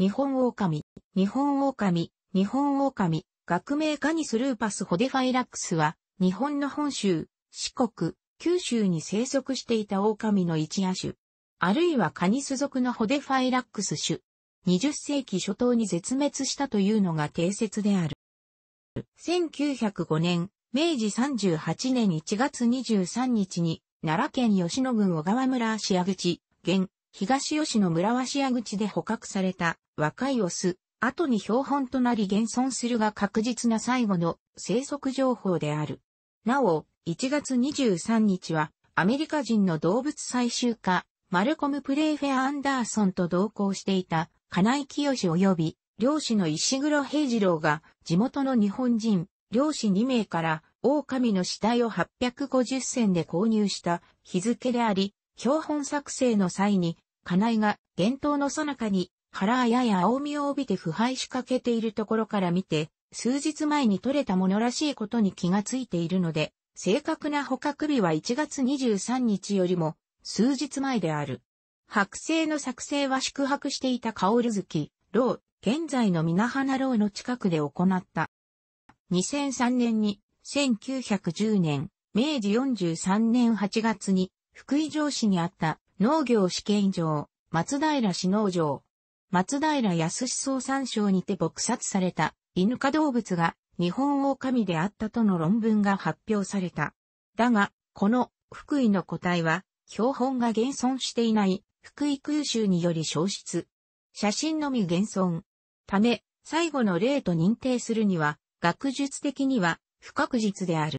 日本狼、日本狼、日本狼、学名カニスルーパスホデファイラックスは、日本の本州、四国、九州に生息していた狼の一野種。あるいはカニス属のホデファイラックス種。20世紀初頭に絶滅したというのが定説である。1905年、明治38年1月23日に、奈良県吉野郡小川村芦屋口、現、東吉野村鷲屋口で捕獲された若いオス、後に標本となり現存するが確実な最後の生息情報である。なお、1月23日はアメリカ人の動物採集家、マルコム・プレイフェア・アンダーソンと同行していた、金井清及び、漁師の石黒平次郎が、地元の日本人、漁師2名から、狼の死体を850銭で購入した日付であり、標本作成の際に、金井が、幻冬の最中に、腹やや青みを帯びて腐敗しかけているところから見て、数日前に取れたものらしいことに気がついているので、正確な捕獲日は1月23日よりも、数日前である。剥製の作成は宿泊していた薫月、ー、現在のナ花牢の近くで行った。2003年に、1910年、明治43年8月に、福井城市にあった農業試験場、松平市農場。松平康総参照にて撲殺された犬科動物が日本狼であったとの論文が発表された。だが、この福井の個体は標本が現存していない福井空襲により消失。写真のみ現存。ため、最後の例と認定するには、学術的には不確実である。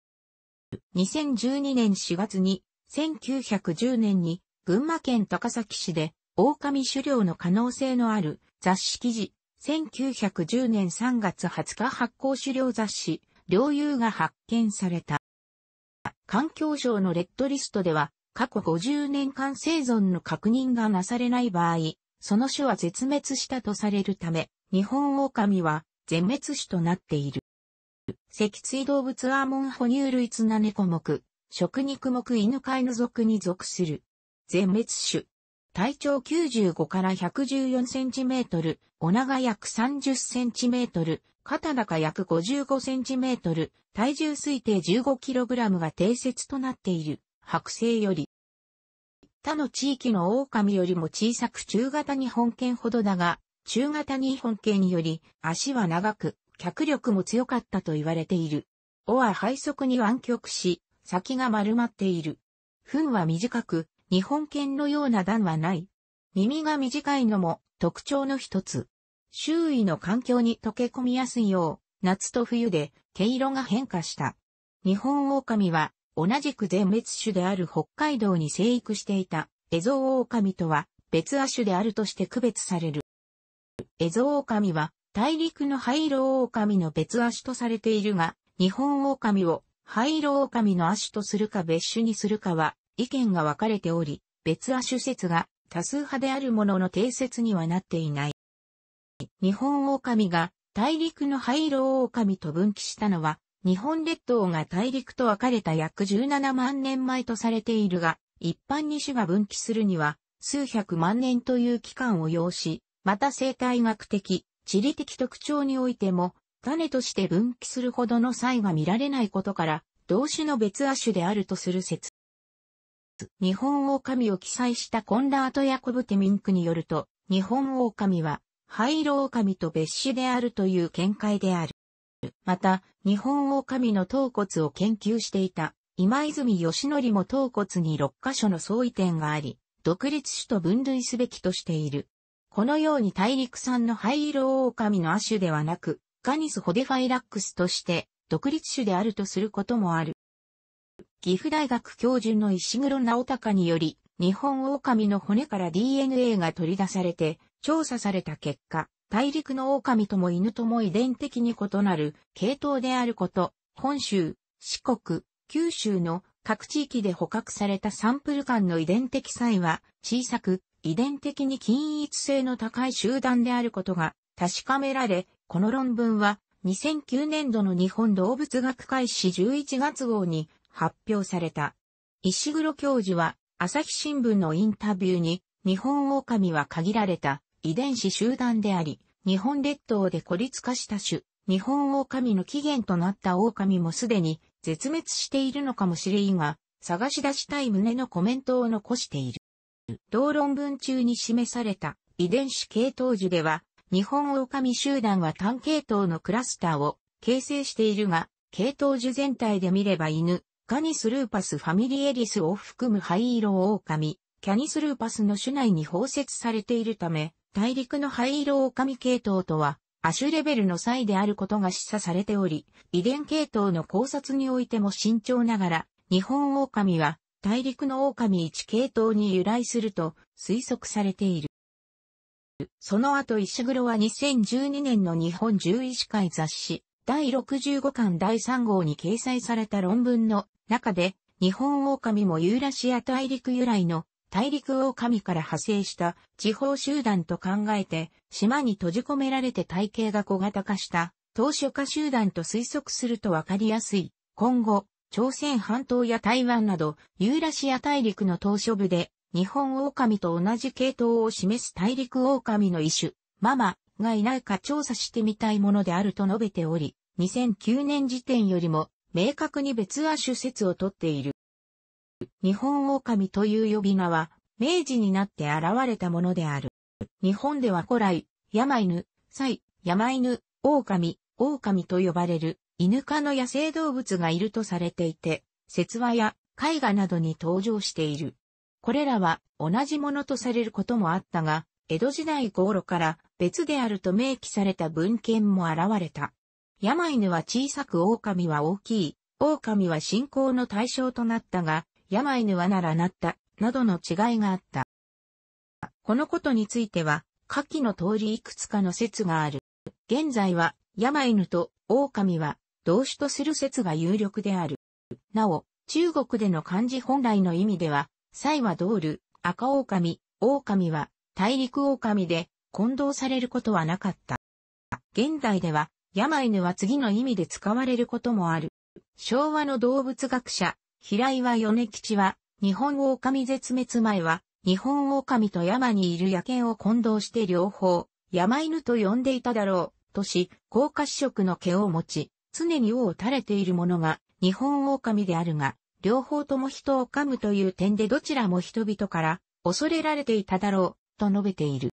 2012年4月に1910年に群馬県高崎市で狼狩猟の可能性のある雑誌記事、1910年3月20日発行狩猟雑誌、猟友が発見された。環境省のレッドリストでは、過去50年間生存の確認がなされない場合、その種は絶滅したとされるため、日本狼は全滅種となっている。脊椎動物アーモン哺乳類ツナネコ目、食肉目犬飼いの属に属する。全滅種。体長95から114センチメートル、お長約30センチメートル、肩高約55センチメートル、体重推定15キログラムが定説となっている。剥製より。他の地域の狼よりも小さく中型日本犬ほどだが、中型日本犬より足は長く、脚力も強かったと言われている。尾は背側に湾曲し、先が丸まっている。糞は短く、日本犬のような段はない。耳が短いのも特徴の一つ。周囲の環境に溶け込みやすいよう、夏と冬で毛色が変化した。日本狼は同じく全滅種である北海道に生育していたエゾオオカミとは別亜種であるとして区別される。エゾオオカミは大陸の灰色オオカミの別亜種とされているが、日本狼を灰色狼の亜種とするか別種にするかは意見が分かれており、別亜種説が多数派であるものの定説にはなっていない。日本狼が大陸の灰色狼と分岐したのは、日本列島が大陸と分かれた約17万年前とされているが、一般に種が分岐するには、数百万年という期間を要し、また生態学的、地理的特徴においても、種として分岐するほどの差異が見られないことから、動詞の別亜種であるとする説。日本狼を記載したコンラート・ヤコブ・テミンクによると、日本狼は、灰色狼と別種であるという見解である。また、日本狼の頭骨を研究していた、今泉義則も頭骨に6箇所の相違点があり、独立種と分類すべきとしている。このように大陸産の灰色狼の亜種ではなく、ガニス・ホデファイラックスとして独立種であるとすることもある。岐阜大学教授の石黒直隆により、日本狼の骨から DNA が取り出されて調査された結果、大陸の狼とも犬とも遺伝的に異なる系統であること、本州、四国、九州の各地域で捕獲されたサンプル間の遺伝的差異は小さく、遺伝的に均一性の高い集団であることが確かめられ、この論文は2009年度の日本動物学会誌11月号に発表された。石黒教授は朝日新聞のインタビューに日本狼は限られた遺伝子集団であり、日本列島で孤立化した種、日本狼の起源となった狼もすでに絶滅しているのかもしれいが、探し出したい旨のコメントを残している。同論文中に示された遺伝子系統樹では、日本狼集団は単系統のクラスターを形成しているが、系統樹全体で見れば犬、ガニスルーパスファミリエリスを含む灰色狼、キャニスルーパスの種内に包摂されているため、大陸の灰色狼系統とは、亜種レベルの際であることが示唆されており、遺伝系統の考察においても慎重ながら、日本狼は大陸の狼一系統に由来すると推測されている。その後石黒は2012年の日本獣医師会雑誌、第65巻第3号に掲載された論文の中で、日本狼もユーラシア大陸由来の大陸狼から派生した地方集団と考えて、島に閉じ込められて体型が小型化した当初化集団と推測するとわかりやすい。今後、朝鮮半島や台湾など、ユーラシア大陸の島嶼部で、日本狼と同じ系統を示す大陸狼の一種、ママがいないか調査してみたいものであると述べており、2009年時点よりも明確に別亜種説をとっている。日本狼という呼び名は、明治になって現れたものである。日本では古来、山犬、祭、山犬、狼、狼と呼ばれる、犬科の野生動物がいるとされていて、説話や絵画などに登場している。これらは同じものとされることもあったが、江戸時代頃から別であると明記された文献も現れた。病犬は小さく狼は大きい、狼は信仰の対象となったが、病犬はならなった、などの違いがあった。このことについては、下記の通りいくつかの説がある。現在は、病犬と狼は同種とする説が有力である。なお、中国での漢字本来の意味では、サイはドール、赤狼、狼は大陸狼で混同されることはなかった。現代では、山犬は次の意味で使われることもある。昭和の動物学者、平岩米吉は、日本狼絶滅前は、日本狼と山にいる野犬を混同して両方、山犬と呼んでいただろう、とし、高褐色の毛を持ち、常に尾を垂れているものが、日本狼であるが、両方とも人を噛むという点でどちらも人々から恐れられていただろう、と述べている。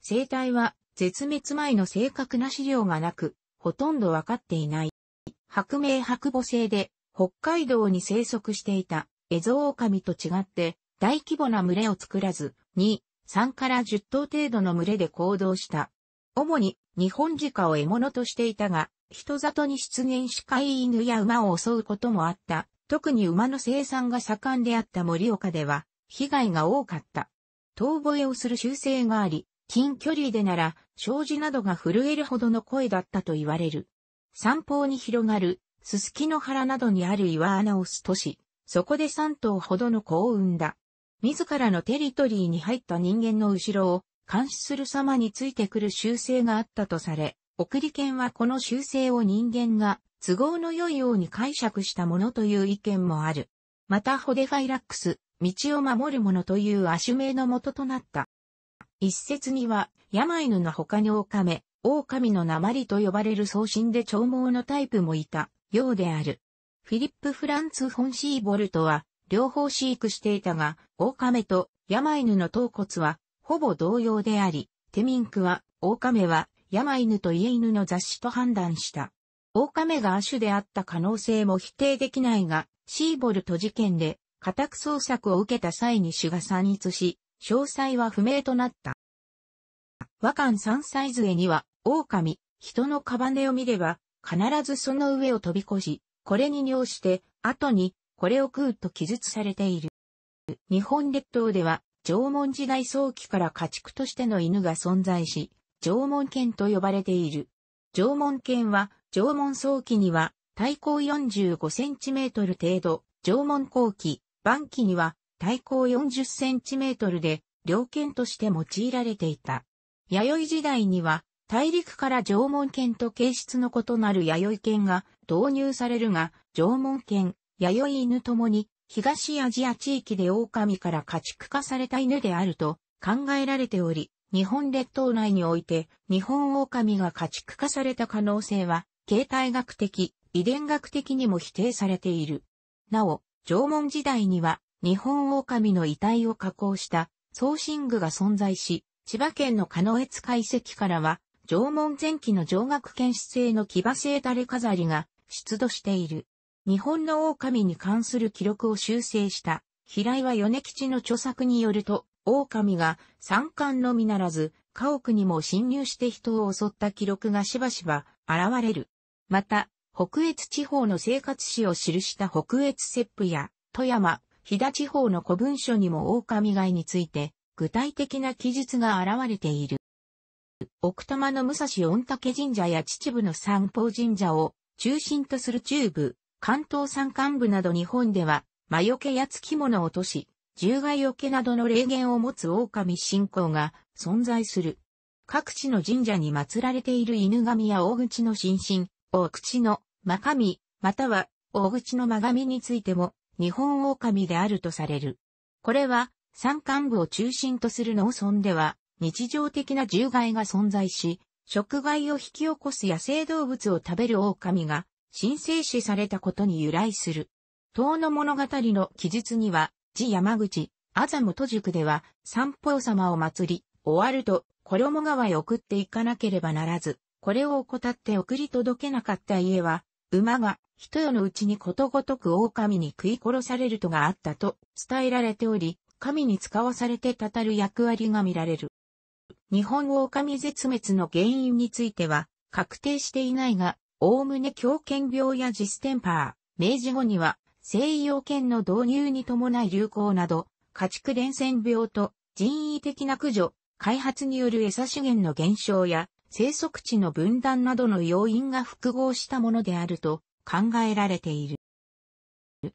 生態は絶滅前の正確な資料がなく、ほとんどわかっていない。白明白母星で北海道に生息していたエゾオオカミと違って大規模な群れを作らず、2、3から10頭程度の群れで行動した。主に日本鹿を獲物としていたが、人里に出現し飼い犬や馬を襲うこともあった。特に馬の生産が盛んであった盛岡では、被害が多かった。遠吠えをする習性があり、近距離でなら、障子などが震えるほどの声だったと言われる。散歩に広がる、すすきの原などにある岩穴をすとし、そこで3頭ほどの子を産んだ。自らのテリトリーに入った人間の後ろを監視する様についてくる習性があったとされ、送り犬はこの習性を人間が都合の良いように解釈したものという意見もある。またホデファイラックス、道を守るものという亜種名のもとなった。一説には、山犬の他に狼、狼の鉛と呼ばれる送信で長毛のタイプもいた、ようである。フィリップ・フランツ・フォンシーボルトは、両方飼育していたが、狼と山犬の頭骨は、ほぼ同様であり、テミンクは、狼は、山犬と家犬の雑誌と判断した。オオカメが亜種であった可能性も否定できないが、シーボルト事件で家宅捜索を受けた際に種が散逸し、詳細は不明となった。和漢三歳杖には、狼、人の屍を見れば、必ずその上を飛び越し、これに尿して、後に、これを食うと記述されている。日本列島では、縄文時代早期から家畜としての犬が存在し、縄文犬と呼ばれている。縄文犬は、縄文早期には、体高4 5トル程度、縄文後期、晩期には、体高4 0トルで、両犬として用いられていた。弥生時代には、大陸から縄文犬と形質の異なる弥生犬が導入されるが、縄文犬、弥生犬ともに、東アジア地域で狼から家畜化された犬であると考えられており、日本列島内において、日本狼が家畜化された可能性は、形態学的、遺伝学的にも否定されている。なお、縄文時代には、日本狼の遺体を加工した送信具が存在し、千葉県の狩野越解析からは、縄文前期の上学検出性の騎馬製垂れ飾りが出土している。日本の狼に関する記録を修正した、平岩米吉の著作によると、狼が山間のみならず、家屋にも侵入して人を襲った記録がしばしば現れる。また、北越地方の生活史を記した北越切符や、富山、飛騨地方の古文書にも狼害について、具体的な記述が現れている。奥多摩の武蔵御嶽神社や秩父の三宝神社を中心とする中部、関東山間部など日本では、魔除けや付き物を落とし、獣害除けなどの霊言を持つ狼信仰が存在する。各地の神社に祀られている犬神や大口の神神、大口の真神、または大口の真神についても日本狼であるとされる。これは山間部を中心とする農村では日常的な獣害が存在し、食害を引き起こす野生動物を食べる狼が神聖視されたことに由来する。塔の物語の記述には、地山口、麻ざ宿塾では、三方様を祭り、終わると、衣川へ送っていかなければならず、これを怠って送り届けなかった家は、馬が、一夜のうちにことごとく狼に食い殺されるとがあったと伝えられており、神に使わされてたたる役割が見られる。日本狼絶滅の原因については、確定していないが、おおむね狂犬病やジステンパー、明治後には西洋犬の導入に伴い流行など、家畜伝染病と人為的な駆除、開発による餌資源の減少や生息地の分断などの要因が複合したものであると考えられている。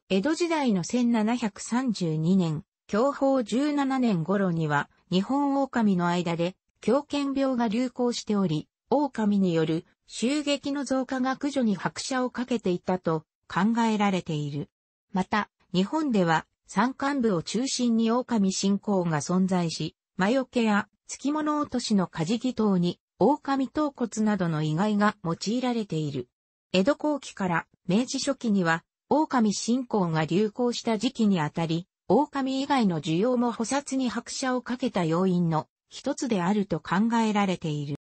江戸時代の1732年、享保17年頃には日本狼の間で狂犬病が流行しており、狼による襲撃の増加が駆除に拍車をかけていたと考えられている。また、日本では山間部を中心に狼信仰が存在し、魔除けや月き物落としのカジギ等に狼頭骨などの意外が用いられている。江戸後期から明治初期には狼信仰が流行した時期にあたり、狼以外の需要も捕殺に拍車をかけた要因の一つであると考えられている。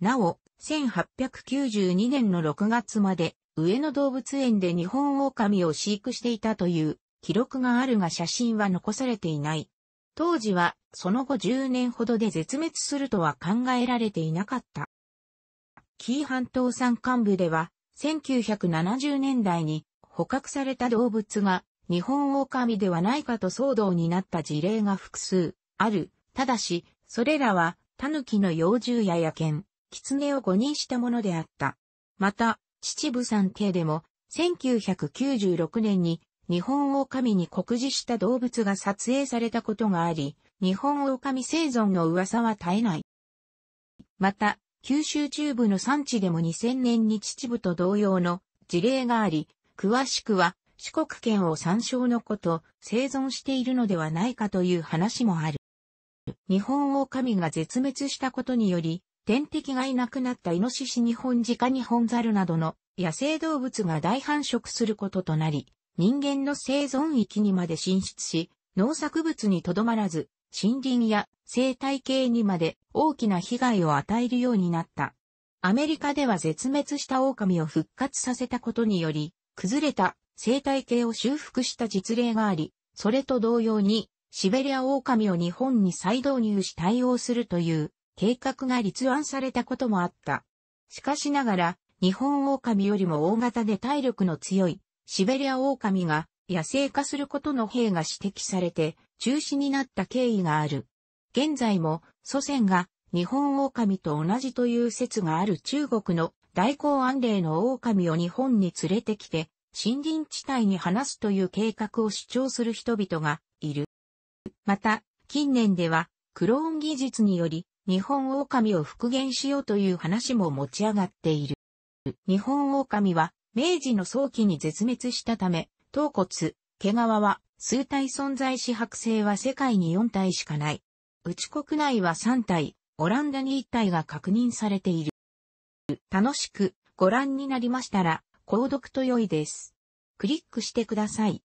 なお、1892年の6月まで上野動物園で日本狼を飼育していたという記録があるが写真は残されていない。当時はその後10年ほどで絶滅するとは考えられていなかった。紀伊半島山間部では1970年代に捕獲された動物が日本狼ではないかと騒動になった事例が複数ある。ただし、それらはタヌキの幼獣や野犬、ネを誤認したものであった。また、秩父山系でも、1996年に日本狼に告示した動物が撮影されたことがあり、日本狼生存の噂は絶えない。また、九州中部の産地でも2000年に秩父と同様の事例があり、詳しくは四国県を参照のこと、生存しているのではないかという話もある。日本狼が絶滅したことにより、天敵がいなくなったイノシシ日本ジカ日本ザルなどの野生動物が大繁殖することとなり、人間の生存域にまで進出し、農作物にとどまらず、森林や生態系にまで大きな被害を与えるようになった。アメリカでは絶滅した狼を復活させたことにより、崩れた生態系を修復した実例があり、それと同様に、シベリア狼を日本に再導入し対応するという計画が立案されたこともあった。しかしながら、日本狼よりも大型で体力の強いシベリア狼が野生化することの兵が指摘されて中止になった経緯がある。現在も祖先が日本狼と同じという説がある中国の大公安令の狼を日本に連れてきて森林地帯に放すという計画を主張する人々がいる。また、近年ではクローン技術により日本狼を復元しようという話も持ち上がっている。日本狼は明治の早期に絶滅したため、頭骨、毛皮は数体存在し剥製は世界に4体しかない。うち国内は3体、オランダに1体が確認されている。楽しくご覧になりましたら、購読と良いです。クリックしてください。